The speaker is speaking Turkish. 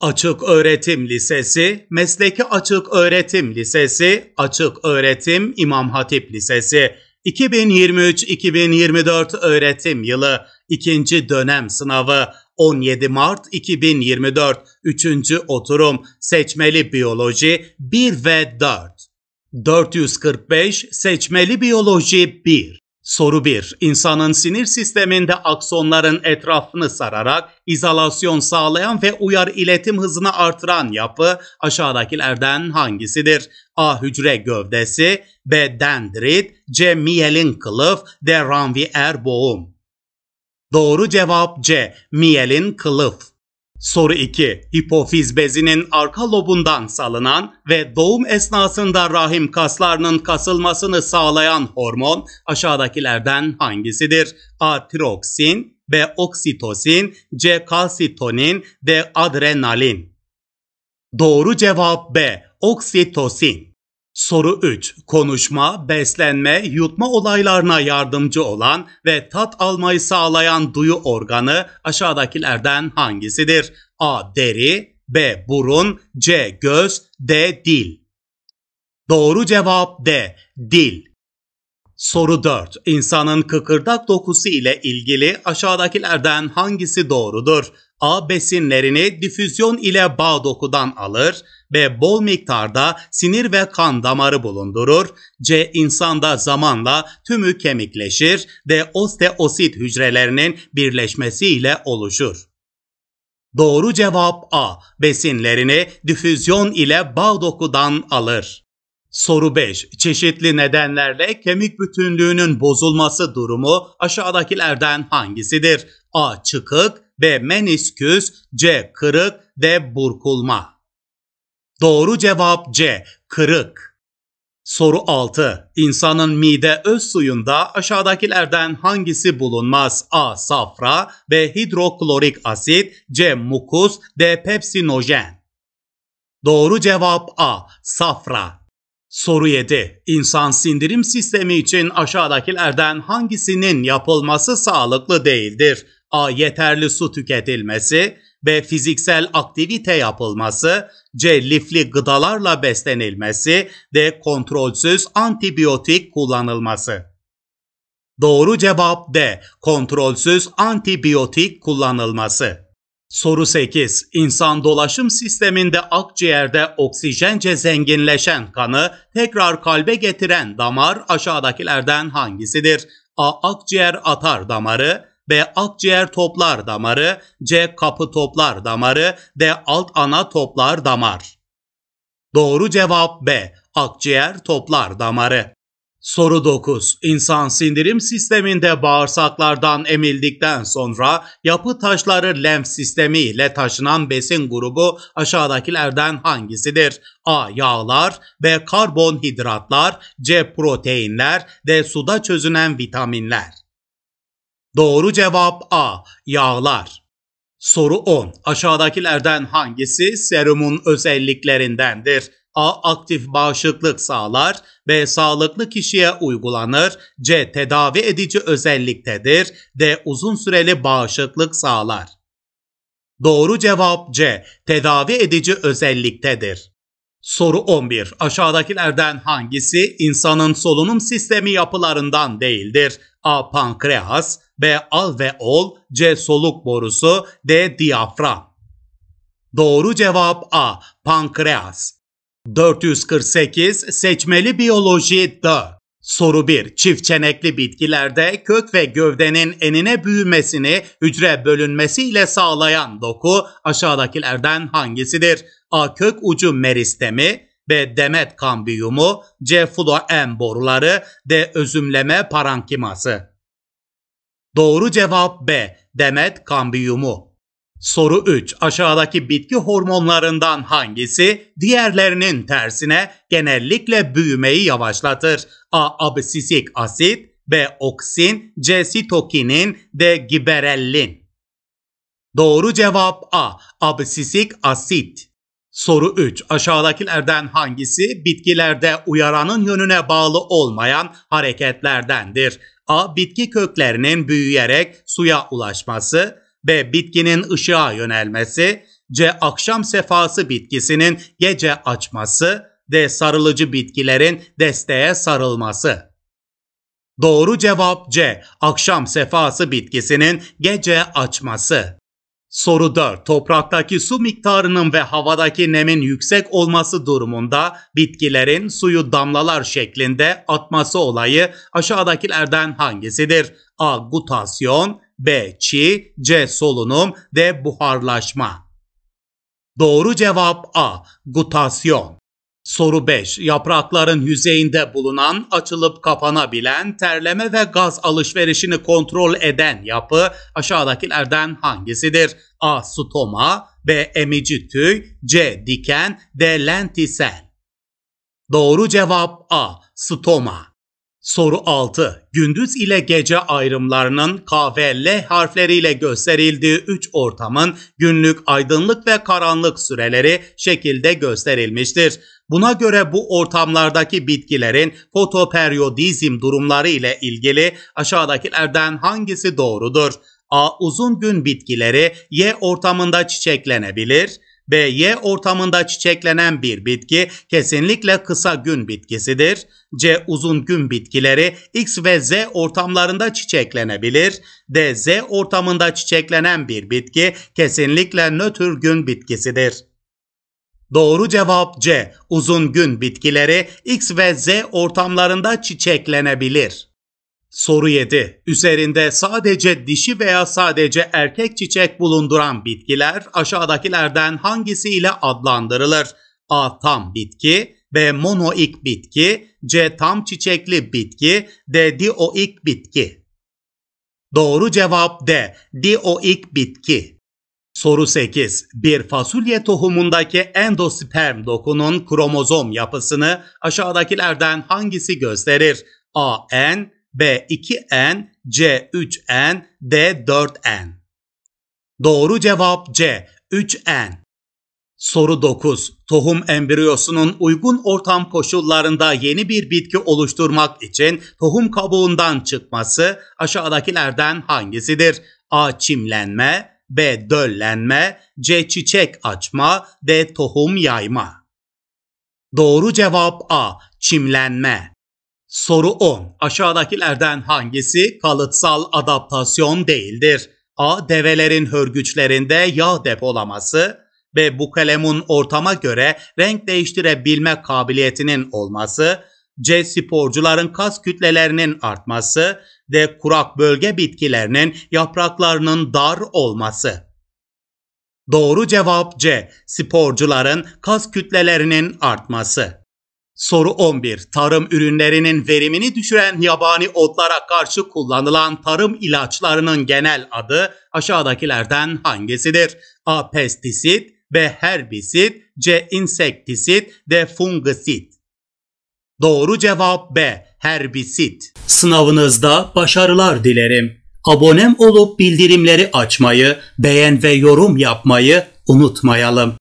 Açık Öğretim Lisesi, Mesleki Açık Öğretim Lisesi, Açık Öğretim İmam Hatip Lisesi, 2023-2024 öğretim yılı, ikinci dönem sınavı, 17 Mart 2024, 3. oturum, seçmeli biyoloji 1 ve 4. 445 seçmeli biyoloji 1 Soru 1. İnsanın sinir sisteminde aksonların etrafını sararak izolasyon sağlayan ve uyar iletim hızını artıran yapı aşağıdakilerden hangisidir? A. Hücre gövdesi B. Dendrit C. Miyelin kılıf D. Ranvier boğum Doğru cevap C. Miyelin kılıf Soru 2. Hipofiz bezinin arka lobundan salınan ve doğum esnasında rahim kaslarının kasılmasını sağlayan hormon aşağıdakilerden hangisidir? A. Tiroksin B. Oksitosin C. Kalsitonin D. Adrenalin Doğru cevap B. Oksitosin Soru 3. Konuşma, beslenme, yutma olaylarına yardımcı olan ve tat almayı sağlayan duyu organı aşağıdakilerden hangisidir? A. Deri B. Burun C. Göz D. Dil Doğru cevap D. Dil Soru 4. İnsanın kıkırdak dokusu ile ilgili aşağıdakilerden hangisi doğrudur? A besinlerini difüzyon ile bağ dokudan alır ve bol miktarda sinir ve kan damarı bulundurur. C insanda zamanla tümü kemikleşir ve osteosit hücrelerinin birleşmesiyle oluşur. Doğru cevap A. Besinlerini difüzyon ile bağ dokudan alır. Soru 5. Çeşitli nedenlerle kemik bütünlüğünün bozulması durumu aşağıdakilerden hangisidir? A. Çıkık, B. Menisküs C. Kırık D. Burkulma Doğru cevap C. Kırık. Soru 6. İnsanın mide öz suyunda aşağıdakilerden hangisi bulunmaz? A. Safra B. Hidroklorik asit C. Mukus D. Pepsinojen Doğru cevap A. Safra. Soru 7. İnsan sindirim sistemi için aşağıdakilerden hangisinin yapılması sağlıklı değildir? A. Yeterli su tüketilmesi B. Fiziksel aktivite yapılması C. Lifli gıdalarla beslenilmesi D. Kontrolsüz antibiyotik kullanılması Doğru cevap D. Kontrolsüz antibiyotik kullanılması. Soru 8. İnsan dolaşım sisteminde akciğerde oksijence zenginleşen kanı tekrar kalbe getiren damar aşağıdakilerden hangisidir? A. Akciğer atar damarı B. Akciğer toplar damarı. C. Kapı toplar damarı. D. Alt ana toplar damar. Doğru cevap B. Akciğer toplar damarı. Soru 9. İnsan sindirim sisteminde bağırsaklardan emildikten sonra yapı taşları lenf sistemi ile taşınan besin grubu aşağıdakilerden hangisidir? A. Yağlar B. Karbonhidratlar C. Proteinler D. Suda çözünen vitaminler Doğru cevap A. Yağlar. Soru 10. Aşağıdakilerden hangisi serumun özelliklerindendir? A. Aktif bağışıklık sağlar. B. Sağlıklı kişiye uygulanır. C. Tedavi edici özelliktedir. D. Uzun süreli bağışıklık sağlar. Doğru cevap C. Tedavi edici özelliktedir. Soru 11. Aşağıdakilerden hangisi insanın solunum sistemi yapılarından değildir? A. Pankreas, B. Al ve ol. C. Soluk borusu. D. Diyafram. Doğru cevap A. Pankreas. 448 Seçmeli Biyoloji D. Soru 1. Çift çenekli bitkilerde kök ve gövdenin enine büyümesini hücre bölünmesiyle sağlayan doku aşağıdakilerden hangisidir? A. Kök ucu meristemi B. Demet kambiyumu C. Fluoem boruları D. Özümleme parankiması Doğru cevap B. Demet kambiyumu. Soru 3. Aşağıdaki bitki hormonlarından hangisi diğerlerinin tersine genellikle büyümeyi yavaşlatır? A. Absisik asit B. Oksin C. Sitokinin D. Giberellin Doğru cevap A. Absisik asit. Soru 3. Aşağıdakilerden hangisi bitkilerde uyaranın yönüne bağlı olmayan hareketlerdendir? A. Bitki köklerinin büyüyerek suya ulaşması. B. Bitkinin ışığa yönelmesi. C. Akşam sefası bitkisinin gece açması. D. Sarılıcı bitkilerin desteğe sarılması. Doğru cevap C. Akşam sefası bitkisinin gece açması. Soru 4. Topraktaki su miktarının ve havadaki nemin yüksek olması durumunda bitkilerin suyu damlalar şeklinde atması olayı aşağıdakilerden hangisidir? A. Gutasyon B. Çi C. Solunum D. Buharlaşma Doğru cevap A. Gutasyon Soru 5. Yaprakların yüzeyinde bulunan, açılıp kapanabilen, terleme ve gaz alışverişini kontrol eden yapı aşağıdakilerden hangisidir? A. Stoma B. Emici tüy C. Diken D. Lentisel Doğru cevap A. Stoma Soru 6. Gündüz ile gece ayrımlarının K ve L harfleriyle gösterildiği 3 ortamın günlük aydınlık ve karanlık süreleri şekilde gösterilmiştir. Buna göre bu ortamlardaki bitkilerin fotoperiodizm durumları ile ilgili aşağıdakilerden hangisi doğrudur? A. Uzun gün bitkileri Y ortamında çiçeklenebilir. BY ortamında çiçeklenen bir bitki kesinlikle kısa gün bitkisidir. C uzun gün bitkileri X ve Z ortamlarında çiçeklenebilir. D Z ortamında çiçeklenen bir bitki kesinlikle nötr gün bitkisidir. Doğru cevap C. Uzun gün bitkileri X ve Z ortamlarında çiçeklenebilir. Soru 7. Üzerinde sadece dişi veya sadece erkek çiçek bulunduran bitkiler aşağıdakilerden hangisiyle adlandırılır? A. Tam bitki B. Monoik bitki C. Tam çiçekli bitki D. Dioik bitki Doğru cevap D. Dioik bitki. Soru 8. Bir fasulye tohumundaki endosperm dokunun kromozom yapısını aşağıdakilerden hangisi gösterir? A. N B 2N, C 3N, D 4N. Doğru cevap C 3N. Soru 9. Tohum embriyosunun uygun ortam koşullarında yeni bir bitki oluşturmak için tohum kabuğundan çıkması aşağıdakilerden hangisidir? A. Çimlenme B. Döllenme C. Çiçek açma D. Tohum yayma Doğru cevap A. Çimlenme Soru 10. Aşağıdakilerden hangisi kalıtsal adaptasyon değildir? A. Develerin hörgüçlerinde yağ depolaması B. Bu kalemun ortama göre renk değiştirebilme kabiliyetinin olması C. Sporcuların kas kütlelerinin artması D. Kurak bölge bitkilerinin yapraklarının dar olması. Doğru cevap C. Sporcuların kas kütlelerinin artması. Soru 11. Tarım ürünlerinin verimini düşüren yabani otlara karşı kullanılan tarım ilaçlarının genel adı aşağıdakilerden hangisidir? A. Pestisit B. Herbisit C. Insektisit D. Fungisit Doğru cevap B. Herbisit Sınavınızda başarılar dilerim. Abonem olup bildirimleri açmayı, beğen ve yorum yapmayı unutmayalım.